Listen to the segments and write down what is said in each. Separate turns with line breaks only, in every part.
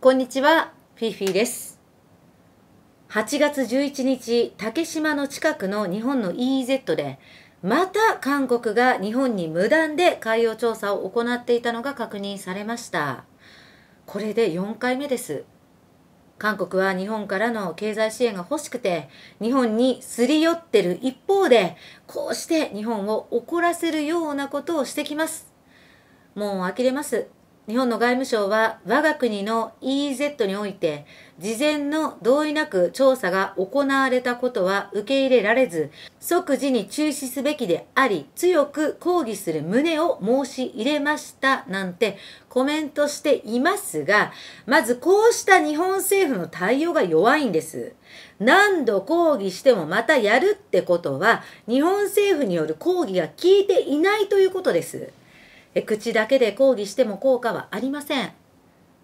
こんにちは、フィフィです。8月11日、竹島の近くの日本の EEZ で、また韓国が日本に無断で海洋調査を行っていたのが確認されました。これで4回目です。韓国は日本からの経済支援が欲しくて、日本にすり寄ってる一方で、こうして日本を怒らせるようなことをしてきます。もう呆れます。日本の外務省は我が国の EEZ において事前の同意なく調査が行われたことは受け入れられず即時に中止すべきであり強く抗議する旨を申し入れましたなんてコメントしていますがまずこうした日本政府の対応が弱いんです何度抗議してもまたやるってことは日本政府による抗議が効いていないということです口だけで抗議しても効果はありません。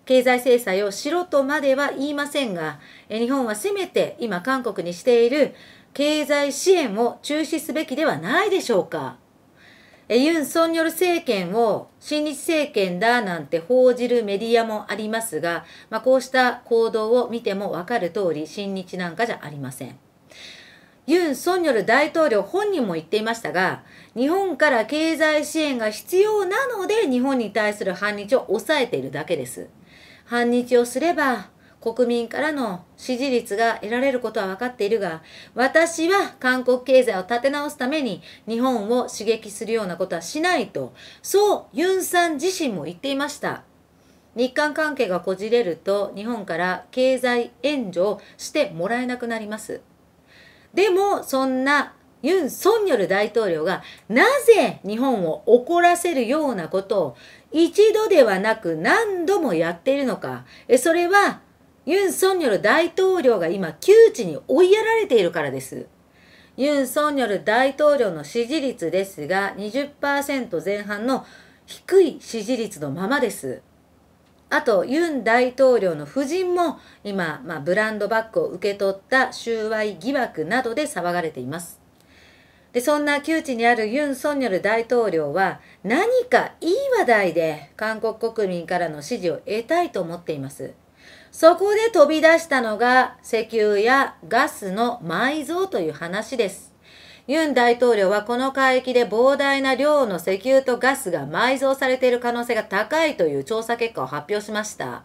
経済制裁をしろとまでは言いませんが、日本はせめて今韓国にしている経済支援を中止すべきではないでしょうか。ユン・ソンニョル政権を新日政権だなんて報じるメディアもありますが、まあ、こうした行動を見てもわかる通り、新日なんかじゃありません。ユン・ソンニョル大統領本人も言っていましたが、日本から経済支援が必要なので日本に対する反日を抑えているだけです。反日をすれば国民からの支持率が得られることは分かっているが、私は韓国経済を立て直すために日本を刺激するようなことはしないと、そうユンさん自身も言っていました。日韓関係がこじれると日本から経済援助をしてもらえなくなります。でも、そんなユン・ソンニョル大統領がなぜ日本を怒らせるようなことを一度ではなく何度もやっているのか。えそれはユン・ソンニョル大統領が今窮地に追いやられているからです。ユン・ソンニョル大統領の支持率ですが20%前半の低い支持率のままです。あと、ユン大統領の夫人も今、まあ、ブランドバッグを受け取った収賄疑惑などで騒がれています。で、そんな窮地にあるユン・ソンニョル大統領は何かいい話題で韓国国民からの支持を得たいと思っています。そこで飛び出したのが石油やガスの埋蔵という話です。ユン大統領はこの海域で膨大な量の石油とガスが埋蔵されている可能性が高いという調査結果を発表しました。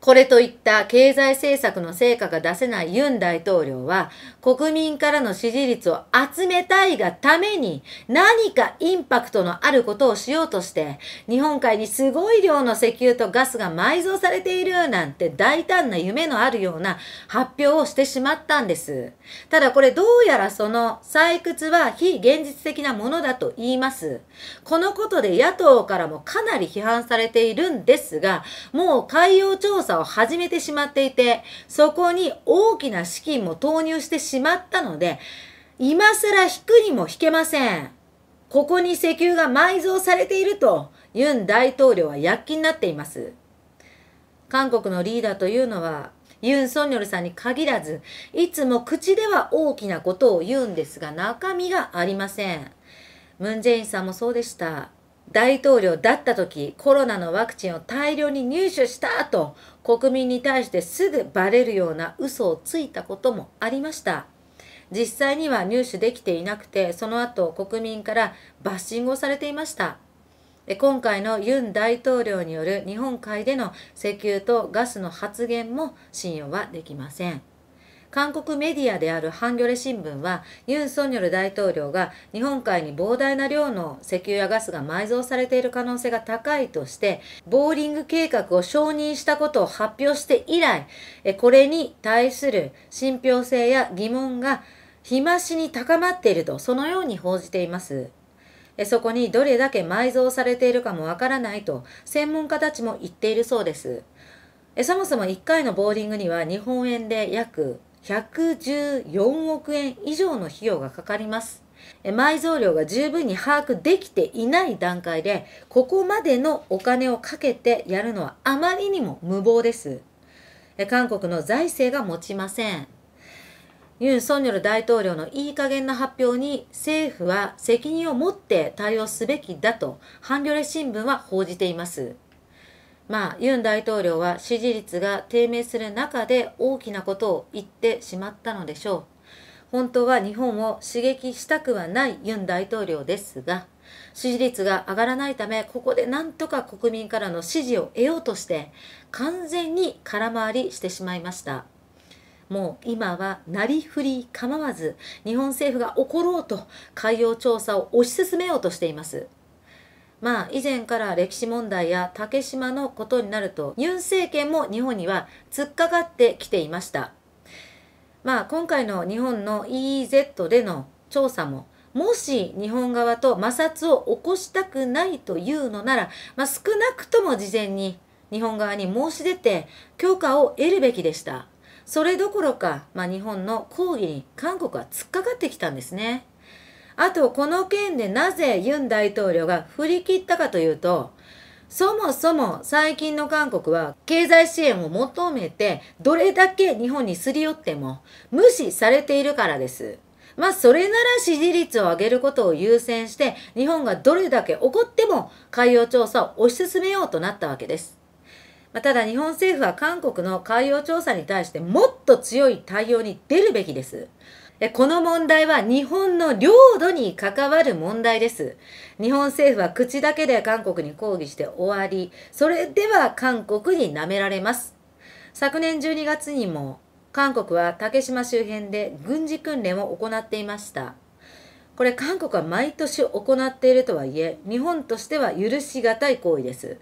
これといった経済政策の成果が出せないユン大統領は、国民からの支持率を集めたいがために、何かインパクトのあることをしようとして、日本海にすごい量の石油とガスが埋蔵されているなんて大胆な夢のあるような発表をしてしまったんです。ただこれどうやらその採掘は非現実的なものだと言います。このことで野党からもかなり批判されているんですが、もう海洋調査作を始めてしまっていて、そこに大きな資金も投入してしまったので、今更引くにも引けません。ここに石油が埋蔵されていると、ユン大統領は躍起になっています。韓国のリーダーというのは、ユン・ソンニョルさんに限らず、いつも口では大きなことを言うんですが、中身がありません。ムン・ジェインさんもそうでした。大統領だった時コロナのワクチンを大量に入手したと国民に対してすぐバレるような嘘をついたこともありました実際には入手できていなくてその後国民からバッシングをされていました今回のユン大統領による日本海での石油とガスの発言も信用はできません韓国メディアであるハンギョレ新聞は、ユン・ソンニョル大統領が日本海に膨大な量の石油やガスが埋蔵されている可能性が高いとして、ボーリング計画を承認したことを発表して以来、これに対する信憑性や疑問が日増しに高まっていると、そのように報じています。そこにどれだけ埋蔵されているかもわからないと、専門家たちも言っているそうです。そもそも1回のボーリングには日本円で約114億円以上の費用がかかります。埋蔵量が十分に把握できていない段階で、ここまでのお金をかけてやるのはあまりにも無謀です。韓国の財政が持ちません。ユン・ソンニョル大統領のいい加減な発表に政府は責任を持って対応すべきだと、ハンギョレ新聞は報じています。まあ、ユン大統領は支持率が低迷する中で大きなことを言ってしまったのでしょう。本当は日本を刺激したくはないユン大統領ですが、支持率が上がらないため、ここでなんとか国民からの支持を得ようとして、完全に空回りしてしまいました。もう今はなりふり構わず、日本政府が怒ろうと海洋調査を推し進めようとしています。まあ以前から歴史問題や竹島のことになるとユン政権も日本には突っかかってきていました。まあ今回の日本の EEZ での調査ももし日本側と摩擦を起こしたくないというのなら、まあ、少なくとも事前に日本側に申し出て許可を得るべきでした。それどころか、まあ、日本の抗議に韓国は突っかかってきたんですね。あと、この件でなぜユン大統領が振り切ったかというと、そもそも最近の韓国は経済支援を求めてどれだけ日本にすり寄っても無視されているからです。まあそれなら支持率を上げることを優先して日本がどれだけ怒っても海洋調査を推し進めようとなったわけです。まあ、ただ日本政府は韓国の海洋調査に対してもっと強い対応に出るべきです。この問題は日本の領土に関わる問題です。日本政府は口だけで韓国に抗議して終わり、それでは韓国に舐められます。昨年12月にも韓国は竹島周辺で軍事訓練を行っていました。これ韓国は毎年行っているとはいえ、日本としては許し難い行為です。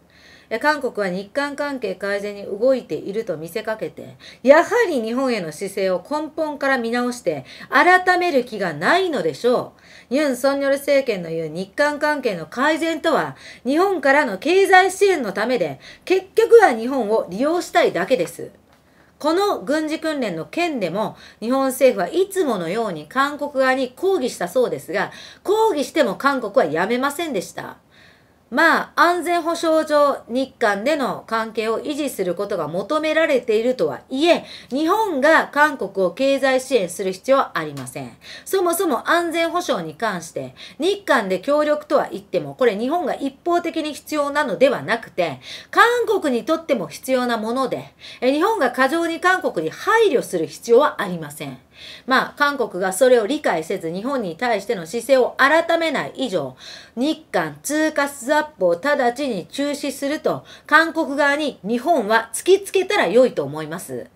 韓国は日韓関係改善に動いていると見せかけて、やはり日本への姿勢を根本から見直して、改める気がないのでしょう。ユン・ソンニョル政権の言う日韓関係の改善とは、日本からの経済支援のためで、結局は日本を利用したいだけです。この軍事訓練の件でも、日本政府はいつものように韓国側に抗議したそうですが、抗議しても韓国はやめませんでした。まあ、安全保障上、日韓での関係を維持することが求められているとはいえ、日本が韓国を経済支援する必要はありません。そもそも安全保障に関して、日韓で協力とは言っても、これ日本が一方的に必要なのではなくて、韓国にとっても必要なもので、日本が過剰に韓国に配慮する必要はありません。まあ、韓国がそれを理解せず日本に対しての姿勢を改めない以上、日韓通貨スワップを直ちに中止すると、韓国側に日本は突きつけたら良いと思います。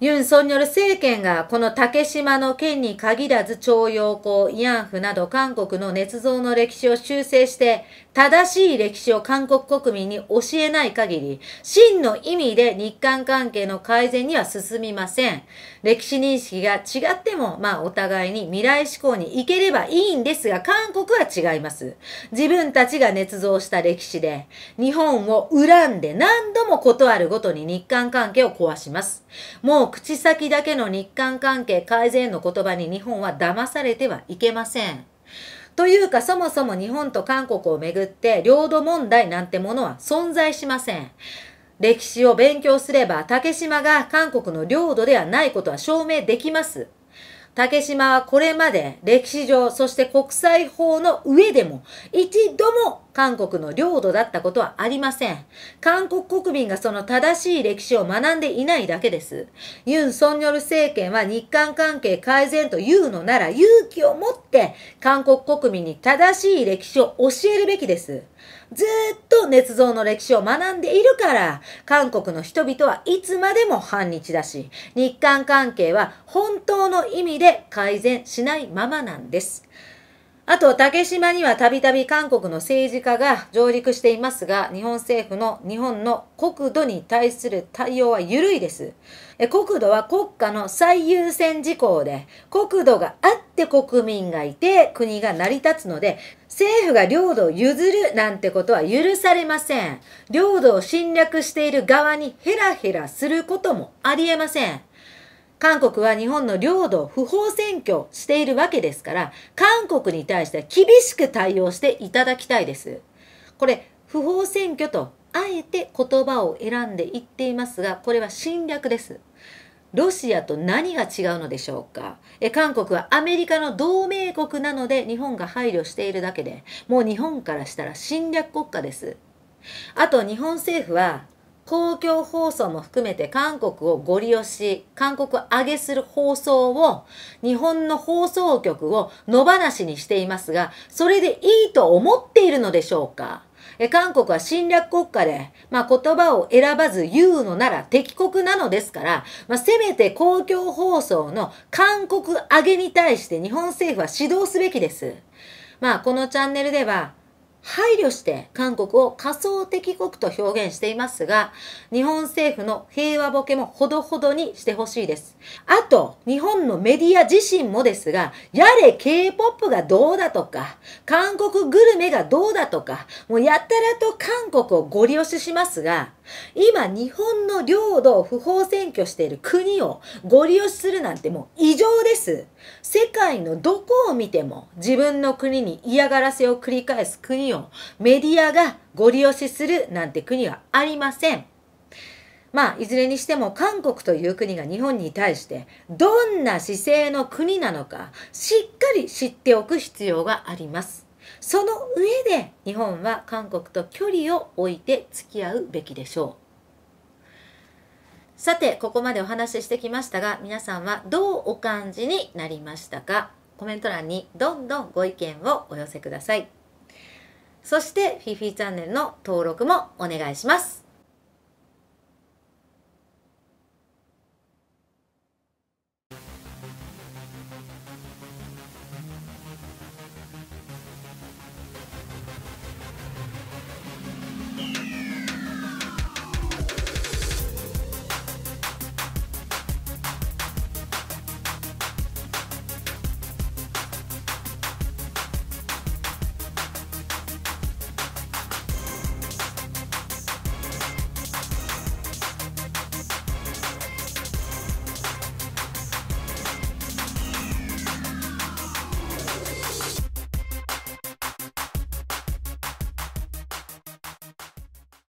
ユン・ソンニョル政権がこの竹島の件に限らず徴用工、慰安婦など韓国の捏造の歴史を修正して正しい歴史を韓国国民に教えない限り真の意味で日韓関係の改善には進みません。歴史認識が違ってもまあお互いに未来志向に行ければいいんですが韓国は違います。自分たちが捏造した歴史で日本を恨んで何度も断あるごとに日韓関係を壊します。もう口先だけの日韓関係改善の言葉に日本は騙されてはいけません。というかそもそも日本と韓国をめぐって領土問題なんてものは存在しません。歴史を勉強すれば竹島が韓国の領土ではないことは証明できます。竹島はこれまで歴史上そして国際法の上でも一度も韓国の領土だったことはありません。韓国国民がその正しい歴史を学んでいないだけです。ユン・ソンニョル政権は日韓関係改善というのなら勇気を持って韓国国民に正しい歴史を教えるべきです。ずっと捏造の歴史を学んでいるから、韓国の人々はいつまでも反日だし、日韓関係は本当の意味で改善しないままなんです。あと、竹島にはたびたび韓国の政治家が上陸していますが、日本政府の日本の国土に対する対応は緩いです。国土は国家の最優先事項で、国土があって国民がいて国が成り立つので、政府が領土を譲るなんてことは許されません。領土を侵略している側にヘラヘラすることもありえません。韓国は日本の領土を不法占拠しているわけですから、韓国に対しては厳しく対応していただきたいです。これ、不法占拠とあえて言葉を選んで言っていますが、これは侵略です。ロシアと何が違うのでしょうかえ韓国はアメリカの同盟国なので日本が配慮しているだけで、もう日本からしたら侵略国家です。あと日本政府は公共放送も含めて韓国をご利用し、韓国上げする放送を日本の放送局を野放しにしていますが、それでいいと思っているのでしょうかえ韓国は侵略国家で、まあ、言葉を選ばず言うのなら敵国なのですから、まあ、せめて公共放送の韓国上げに対して日本政府は指導すべきです。まあ、このチャンネルでは、配慮して韓国を仮想敵国と表現していますが、日本政府の平和ボケもほどほどにしてほしいです。あと、日本のメディア自身もですが、やれ K-POP がどうだとか、韓国グルメがどうだとか、もうやたらと韓国をご利用ししますが、今日本の領土を不法占拠している国をご利用しするなんてもう異常です。世界のどこを見ても自分の国に嫌がらせを繰り返す国をメディアがご利用しするなんて国はありません。まあ、いずれにしても韓国という国が日本に対してどんな姿勢の国なのかしっかり知っておく必要があります。その上で日本は韓国と距離を置いて付き合うべきでしょう。さて、ここまでお話ししてきましたが、皆さんはどうお感じになりましたかコメント欄にどんどんご意見をお寄せください。そして、フィフィチャンネルの登録もお願いします。